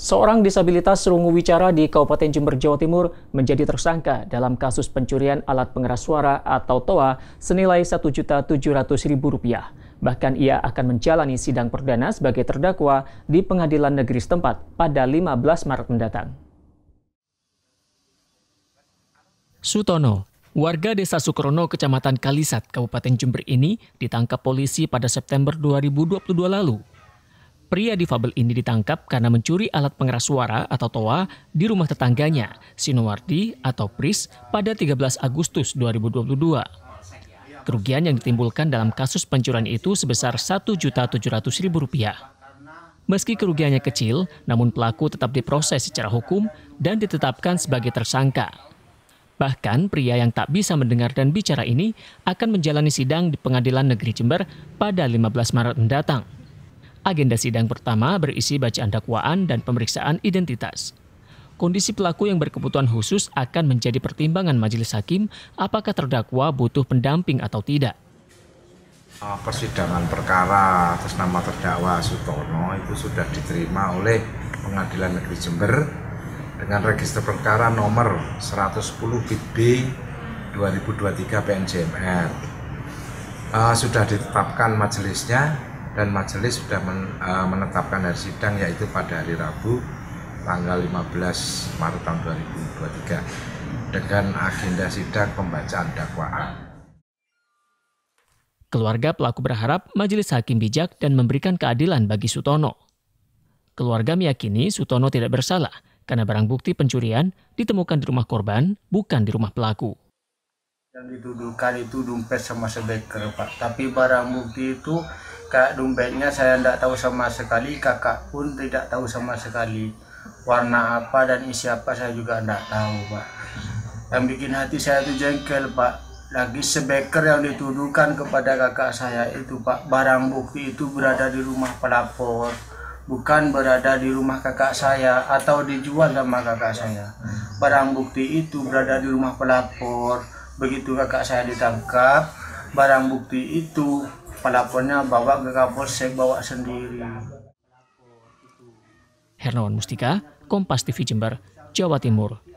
Seorang disabilitas serungu wicara di Kabupaten Jember, Jawa Timur menjadi tersangka dalam kasus pencurian alat pengeras suara atau TOA senilai Rp1.700.000. Bahkan ia akan menjalani sidang perdana sebagai terdakwa di pengadilan negeri setempat pada 15 Maret mendatang. Sutono, warga desa Sukrono, Kecamatan Kalisat, Kabupaten Jember ini ditangkap polisi pada September 2022 lalu Pria difabel ini ditangkap karena mencuri alat pengeras suara atau TOA di rumah tetangganya, Sinowardi atau Pris, pada 13 Agustus 2022. Kerugian yang ditimbulkan dalam kasus pencurian itu sebesar Rp1.700.000. Meski kerugiannya kecil, namun pelaku tetap diproses secara hukum dan ditetapkan sebagai tersangka. Bahkan pria yang tak bisa mendengar dan bicara ini akan menjalani sidang di Pengadilan Negeri Jember pada 15 Maret mendatang. Agenda sidang pertama berisi bacaan dakwaan dan pemeriksaan identitas. Kondisi pelaku yang berkebutuhan khusus akan menjadi pertimbangan majelis hakim apakah terdakwa butuh pendamping atau tidak. Ah, persidangan perkara atas nama terdakwa Sutono itu sudah diterima oleh Pengadilan Negeri Jember dengan register perkara nomor 110 BB B 2023 PNJMR. Uh, sudah ditetapkan majelisnya dan majelis sudah men, uh, menetapkan hari sidang yaitu pada hari Rabu tanggal 15 Maret tahun 2023 dengan agenda sidang pembacaan dakwaan. Keluarga pelaku berharap majelis hakim bijak dan memberikan keadilan bagi Sutono. Keluarga meyakini Sutono tidak bersalah karena barang bukti pencurian ditemukan di rumah korban, bukan di rumah pelaku. Yang dituduhkan itu dompet sama sebeker, Pak. Tapi barang bukti itu kayak dompetnya saya tidak tahu sama sekali kakak pun tidak tahu sama sekali warna apa dan isi apa saya juga tidak tahu pak yang bikin hati saya itu jengkel pak lagi sebeker yang dituduhkan kepada kakak saya itu pak barang bukti itu berada di rumah pelapor bukan berada di rumah kakak saya atau dijual sama kakak saya. Barang bukti itu berada di rumah pelapor. Begitu kakak saya ditangkap, barang bukti itu pelapornya bawa ke Kapolsek bawa sendiri. Hernawan Mustika, Kompas TV Jember, Jawa Timur.